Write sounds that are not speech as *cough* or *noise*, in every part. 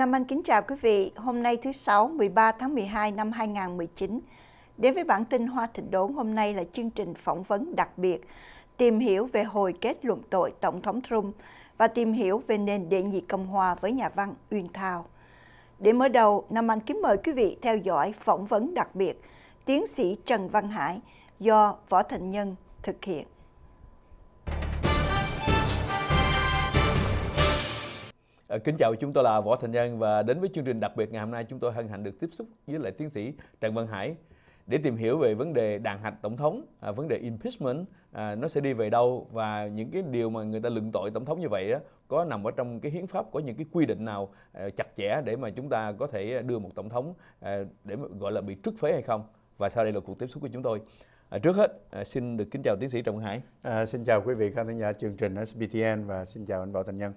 Nam Anh kính chào quý vị. Hôm nay thứ Sáu 13 tháng 12 năm 2019. Đến với bản tin Hoa Thịnh Đốn hôm nay là chương trình phỏng vấn đặc biệt tìm hiểu về hồi kết luận tội Tổng thống Trump và tìm hiểu về nền đệ nhị Cộng hòa với nhà văn Uyên Thao. Để mở đầu, Nam Anh kính mời quý vị theo dõi phỏng vấn đặc biệt tiến sĩ Trần Văn Hải do Võ Thành Nhân thực hiện. Ờ, kính chào chúng tôi là Võ Thành Nhân và đến với chương trình đặc biệt ngày hôm nay chúng tôi hân hạnh được tiếp xúc với lại tiến sĩ Trần Văn Hải để tìm hiểu về vấn đề đàn hạch tổng thống, à, vấn đề impeachment à, nó sẽ đi về đâu và những cái điều mà người ta luận tội tổng thống như vậy đó, có nằm ở trong cái hiến pháp có những cái quy định nào ờ, chặt chẽ để mà chúng ta có thể đưa một tổng thống ờ, để gọi là bị trức phế hay không và sau đây là cuộc tiếp xúc của chúng tôi. À, trước hết xin được kính chào tiến sĩ Trọng Hải. À, xin chào quý vị khán giả chương trình SBTN và xin chào anh Bảo Thành Nhân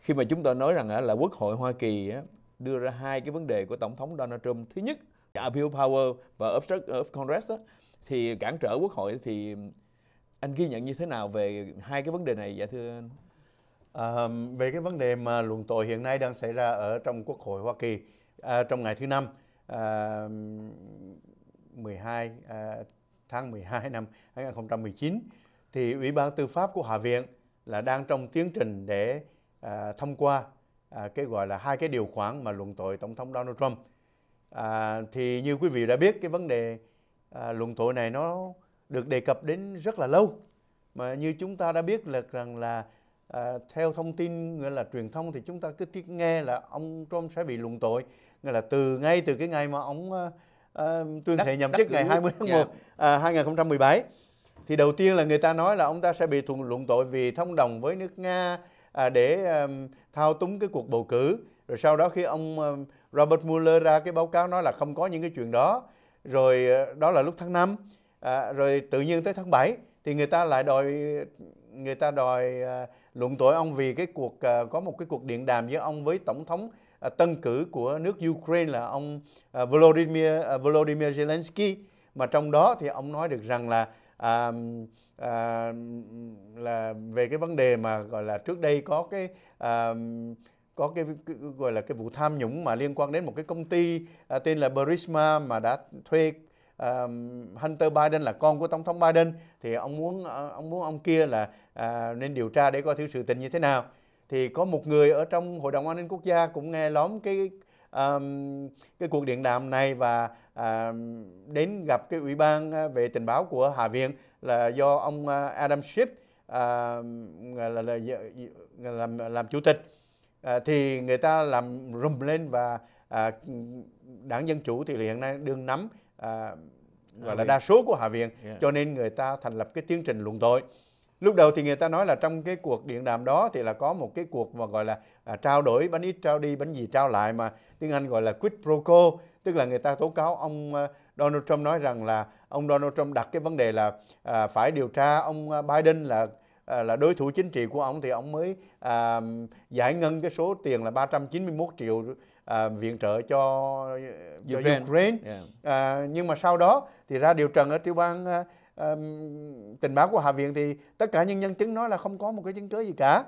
khi mà chúng ta nói rằng à, là quốc hội hoa kỳ đưa ra hai cái vấn đề của tổng thống donald trump thứ nhất là appeal power và obstruct of congress thì cản trở quốc hội thì anh ghi nhận như thế nào về hai cái vấn đề này dạ thưa anh à, về cái vấn đề mà luận tội hiện nay đang xảy ra ở trong quốc hội hoa kỳ à, trong ngày thứ năm à, 12 à, tháng 12 năm 2019 thì ủy ban tư pháp của hạ viện là đang trong tiến trình để à, thông qua à, cái gọi là hai cái điều khoản mà luận tội tổng thống Donald Trump à, thì như quý vị đã biết cái vấn đề à, luận tội này nó được đề cập đến rất là lâu mà như chúng ta đã biết là rằng là à, theo thông tin nghĩa là truyền thông thì chúng ta cứ thiết nghe là ông Trump sẽ bị luận tội nghĩa là từ ngay từ cái ngày mà ông à, à tuyên thệ nhậm chức ngày 20 tháng 1 yeah. Dạ. à, 2017 thì đầu tiên là người ta nói là ông ta sẽ bị luận tội vì thông đồng với nước Nga à, để um, thao túng cái cuộc bầu cử rồi sau đó khi ông um, Robert Mueller ra cái báo cáo nói là không có những cái chuyện đó rồi uh, đó là lúc tháng 5 à, rồi tự nhiên tới tháng 7 thì người ta lại đòi người ta đòi à, luận tội ông vì cái cuộc à, có một cái cuộc điện đàm giữa ông với tổng thống à, tân cử của nước Ukraine là ông à, Volodymyr à, Volodymyr Zelensky mà trong đó thì ông nói được rằng là à, à, là về cái vấn đề mà gọi là trước đây có cái à, có cái, cái gọi là cái vụ tham nhũng mà liên quan đến một cái công ty à, tên là Burisma mà đã thuê um, Hunter Biden là con của tổng thống Biden thì ông muốn ờ, ông muốn ông kia là uh, nên điều tra để coi thử sự tình như thế nào thì có một người ở trong hội đồng an ninh quốc gia cũng nghe lóm cái um, cái cuộc điện đàm này và uh, đến gặp cái ủy ban à, về tình báo của Hạ viện là do ông à, Adam Schiff uh, là, là, là, làm làm chủ tịch uh, thì người ta làm rùm lên và uh, đảng dân chủ thì hiện nay đương nắm uh, gọi là đa số của hạ viện yeah. cho nên người ta thành lập cái tiến trình luận tội lúc đầu thì người ta nói là trong cái cuộc điện đàm đó thì là có một cái cuộc mà gọi là à, trao đổi bánh ít trao đi bánh gì trao lại mà tiếng anh gọi là quid pro quo tức là người ta tố cáo ông à, Donald Trump nói rằng là ông Donald Trump đặt cái vấn đề là à, phải điều tra ông à, Biden là à, là đối thủ chính trị của ông thì ông mới à, giải ngân cái số tiền là 391 triệu à, viện trợ cho, cho Ukraine, Ukraine. Yeah. À, nhưng mà sau đó thì ra điều trần ở tiểu bang à, um, trình báo của Hạ viện thì tất cả những nhân chứng nói là không có một cái chứng cứ gì cả.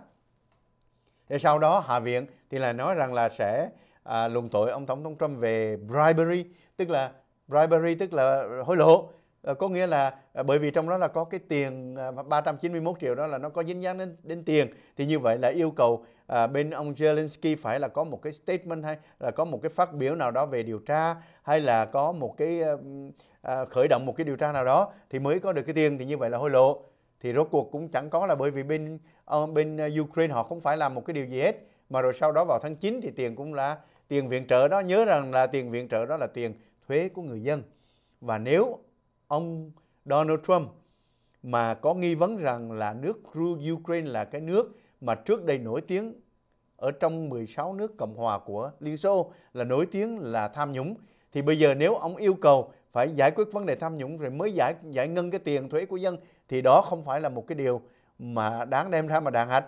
Để sau đó Hạ viện thì là nói rằng là sẽ à, luận tội ông tổng thống Trump về bribery, tức là bribery tức là hối lộ Ờ, có nghĩa là ờ, bởi vì trong đó là có cái tiền 391 ờ, triệu đó là nó có dính dáng đến đến tiền thì như vậy là yêu cầu à, bên ông Zelensky phải là có một cái statement hay là có một cái phát biểu nào đó về điều tra hay là có một cái à, khởi động một cái điều tra nào đó thì mới có được cái tiền thì như vậy là hối lộ thì rốt cuộc cũng chẳng có là bởi vì bên bên Ukraine họ không phải làm một cái điều gì hết mà rồi sau đó vào tháng 9 thì tiền cũng là tiền viện trợ đó nhớ rằng là tiền viện trợ đó là tiền thuế của người dân và nếu ông Donald Trump mà có nghi vấn rằng là nước Ukraine là cái nước mà trước đây nổi tiếng ở trong 16 nước Cộng hòa của Liên Xô là nổi tiếng là tham nhũng. Thì bây giờ nếu ông yêu cầu phải giải quyết vấn đề tham nhũng rồi mới giải giải ngân cái tiền thuế của dân thì đó không phải là một cái điều mà đáng đem ra mà đàn hạch.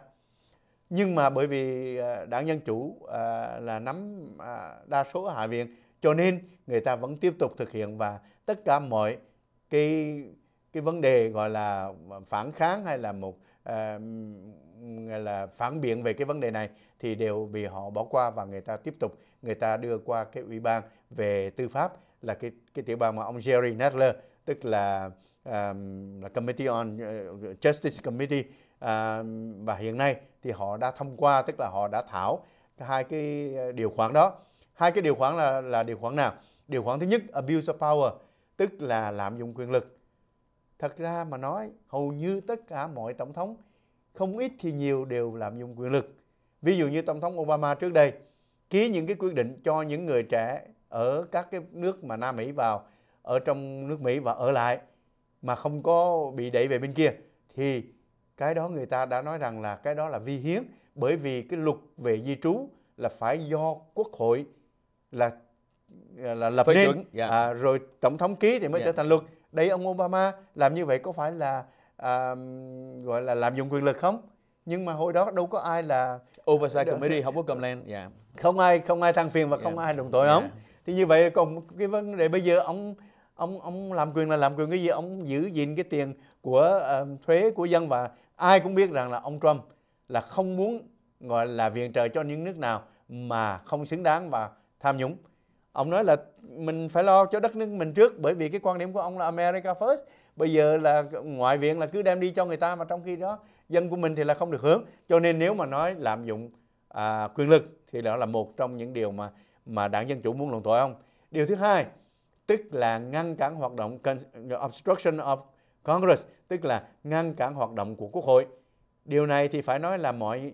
Nhưng mà bởi vì à, đảng Dân Chủ à, là nắm à, đa số Hạ viện cho nên người ta vẫn tiếp tục thực hiện và tất cả mọi cái cái vấn đề gọi là phản kháng hay là một à, là phản biện về cái vấn đề này thì đều bị họ bỏ qua và người ta tiếp tục người ta đưa qua cái ủy ban về tư pháp là cái cái tiểu bang mà ông Jerry Nadler tức là um, là Committee on uh, Justice Committee um, và hiện nay thì họ đã thông qua tức là họ đã thảo hai cái điều khoản đó hai cái điều khoản là là điều khoản nào điều khoản thứ nhất abuse of power tức là lạm dụng quyền lực. Thật ra mà nói, hầu như tất cả mọi tổng thống, không ít thì nhiều đều lạm dụng quyền lực. Ví dụ như tổng thống Obama trước đây ký những cái quyết định cho những người trẻ ở các cái nước mà Nam Mỹ vào, ở trong nước Mỹ và ở lại mà không có bị đẩy về bên kia thì cái đó người ta đã nói rằng là cái đó là vi hiến bởi vì cái luật về di trú là phải do quốc hội là Ờ, là lập Phê nên chuẩn. Yeah. Dạ. À, rồi tổng thống ký thì mới yeah. Dạ. trở thành luật đây ông Obama làm như vậy có phải là à, gọi là làm dụng quyền lực không nhưng mà hồi đó đâu có ai là oversight committee *laughs* không có cầm yeah. Dạ. không ai không ai than phiền và không yeah. ai đồng tội yeah. ông thì như vậy còn cái vấn đề bây giờ ông ông ông làm quyền là làm quyền cái gì ông giữ gìn cái tiền của uh, thuế của dân và ai cũng biết rằng là ông Trump là không muốn gọi là viện trợ cho những nước nào mà không xứng đáng và tham nhũng ông nói là mình phải lo cho đất nước mình trước bởi vì cái quan điểm của ông là America first bây giờ là ngoại viện là cứ đem đi cho người ta mà trong khi đó dân của mình thì là không được hưởng cho nên nếu mà nói lạm dụng à, quyền lực thì đó là một trong những điều mà mà đảng dân chủ muốn luận tội ông điều thứ hai tức là ngăn cản hoạt động obstruction of Congress tức là ngăn cản hoạt động của quốc hội điều này thì phải nói là mọi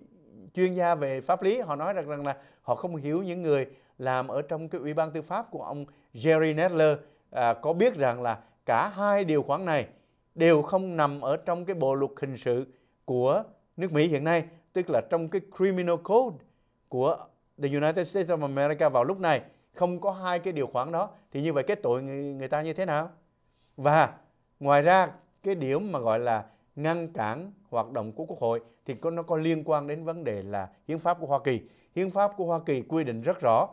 chuyên gia về pháp lý họ nói rằng, rằng là họ không hiểu những người làm ở trong cái ủy ban tư pháp của ông Jerry Nadler à, có biết rằng là cả hai điều khoản này đều không nằm ở trong cái bộ luật hình sự của nước Mỹ hiện nay, tức là trong cái criminal code của the United States of America vào lúc này không có hai cái điều khoản đó thì như vậy cái tội người, người ta như thế nào? Và ngoài ra cái điểm mà gọi là ngăn cản hoạt động của quốc hội thì có nó có liên quan đến vấn đề là hiến pháp của Hoa Kỳ. Hiến pháp của Hoa Kỳ quy định rất rõ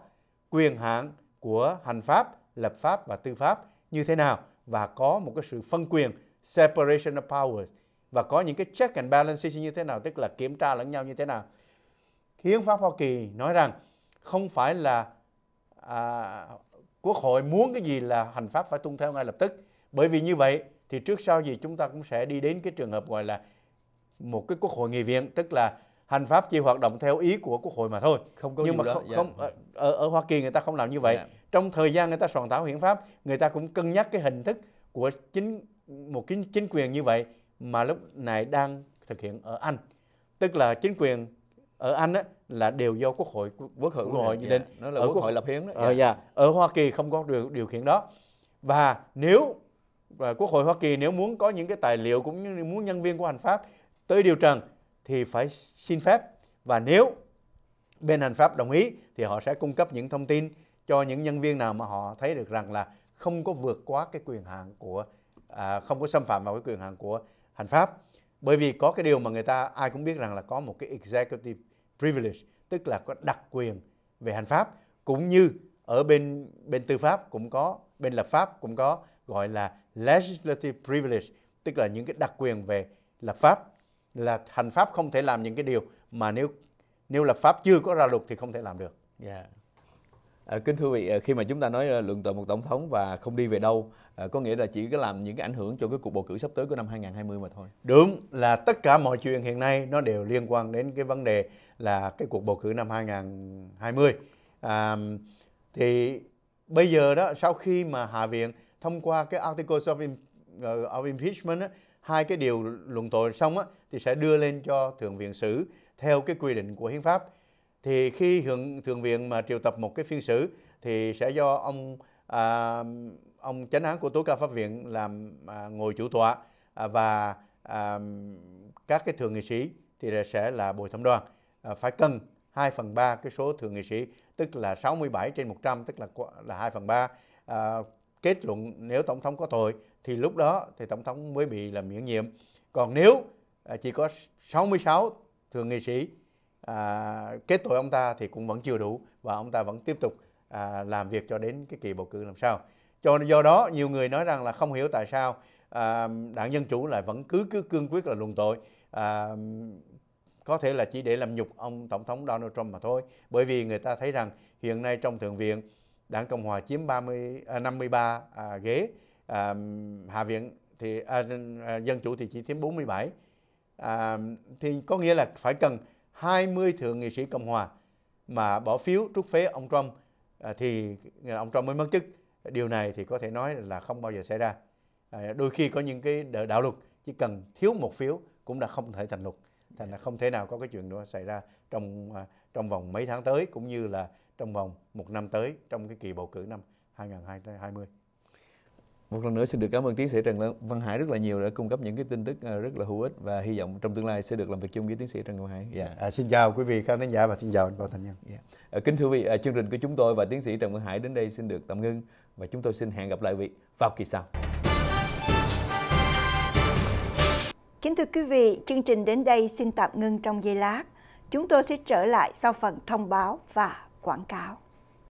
quyền hạn của hành pháp, lập pháp và tư pháp như thế nào và có một cái sự phân quyền separation of powers và có những cái check and balances như thế nào tức là kiểm tra lẫn nhau như thế nào hiến pháp hoa kỳ nói rằng không phải là à, quốc hội muốn cái gì là hành pháp phải tuân theo ngay lập tức bởi vì như vậy thì trước sau gì chúng ta cũng sẽ đi đến cái trường hợp gọi là một cái quốc hội nghị viện tức là hành pháp chỉ hoạt động theo ý của quốc hội mà thôi không có nhưng mà không, đó. Dạ. không yeah. ở, ở hoa kỳ người ta không làm như vậy yeah. Dạ. trong thời gian người ta soạn thảo hiến pháp người ta cũng cân nhắc cái hình thức của chính một chính chính quyền như vậy mà lúc này đang thực hiện ở anh tức là chính quyền ở anh á, là đều do quốc hội quốc hội quốc hội như dạ, định nó là ở quốc hội lập hiến đó ờ, yeah. yeah. ở hoa kỳ không có điều điều khiển đó và nếu và quốc hội hoa kỳ nếu muốn có những cái tài liệu cũng như muốn nhân viên của hành pháp tới điều trần thì phải xin phép và nếu bên hành pháp đồng ý thì họ sẽ cung cấp những thông tin cho những nhân viên nào mà họ thấy được rằng là không có vượt quá cái quyền hạn của à, không có xâm phạm vào cái quyền hạn của hành pháp bởi vì có cái điều mà người ta ai cũng biết rằng là có một cái executive privilege tức là có đặc quyền về hành pháp cũng như ở bên bên tư pháp cũng có bên lập pháp cũng có gọi là legislative privilege tức là những cái đặc quyền về lập pháp là hành pháp không thể làm những cái điều mà nếu nếu là pháp chưa có ra luật thì không thể làm được. Yeah. Dạ. À, kính thưa vị, à, khi mà chúng ta nói à, luận tội một tổng thống và không đi về đâu, à, có nghĩa là chỉ có làm những cái ảnh hưởng cho cái cuộc bầu cử sắp tới của năm 2020 mà thôi. Đúng là tất cả mọi chuyện hiện nay nó đều liên quan đến cái vấn đề là cái cuộc bầu cử năm 2020. À, thì bây giờ đó sau khi mà Hạ viện thông qua cái article of, ờ, of impeachment á, hai cái điều luận tội xong á, thì sẽ đưa lên cho thượng viện xử theo cái quy định của hiến pháp thì khi thượng thượng viện mà triệu tập một cái phiên xử thì sẽ do ông à, ông chánh án của tối cao pháp viện làm à, ngồi chủ tọa à, và à, các cái thượng nghị sĩ thì sẽ là bồi thẩm đoàn à, phải cân 2 phần 3 cái số thượng nghị sĩ tức là 67 trên 100 tức là là 2 phần 3 à, kết luận nếu tổng thống có tội thì lúc đó thì tổng thống mới bị là miễn nhiệm còn nếu à, chỉ có 66 thượng nghị sĩ à, kết tội ông ta thì cũng vẫn chưa đủ và ông ta vẫn tiếp tục à, làm việc cho đến cái kỳ bầu cử làm sao cho do đó nhiều người nói rằng là không hiểu tại sao à, đảng dân chủ lại vẫn cứ cứ cương quyết là luận tội à, có thể là chỉ để làm nhục ông tổng thống Donald Trump mà thôi bởi vì người ta thấy rằng hiện nay trong thượng viện Đảng Cộng hòa chiếm 30 53 à, à, ghế, à, Hạ viện thì à, à dân chủ thì chỉ chiếm 47. À, thì có nghĩa là phải cần 20 thượng nghị sĩ Cộng hòa mà bỏ phiếu trút phế ông Trump à, thì à, ông Trump mới mất chức. Điều này thì có thể nói là không bao giờ xảy ra. À, đôi khi có những cái đạo luật chỉ cần thiếu một phiếu cũng đã không thể thành luật thành là không thể nào có cái chuyện đó xảy ra trong trong vòng mấy tháng tới cũng như là trong vòng một năm tới trong cái kỳ bầu cử năm 2020. Một lần nữa xin được cảm ơn tiến sĩ Trần Văn Hải rất là nhiều đã cung cấp những cái tin tức ờ, rất là hữu ích và hy vọng trong tương lai sẽ được làm việc chung với tiến sĩ Trần Văn Hải. Yeah. Dạ. À, xin chào quý vị khán thính giả và xin chào anh Cao Thành Nhân. Yeah. Dạ. À, ờ, kính thưa quý vị, à, chương trình của chúng tôi và tiến sĩ Trần Văn Hải đến đây xin được tạm ngưng và chúng tôi xin hẹn gặp lại quý vị vào kỳ sau. Kính thưa quý vị, chương trình đến đây xin tạm ngưng trong giây lát. Chúng tôi sẽ trở lại sau phần thông báo và quảng cáo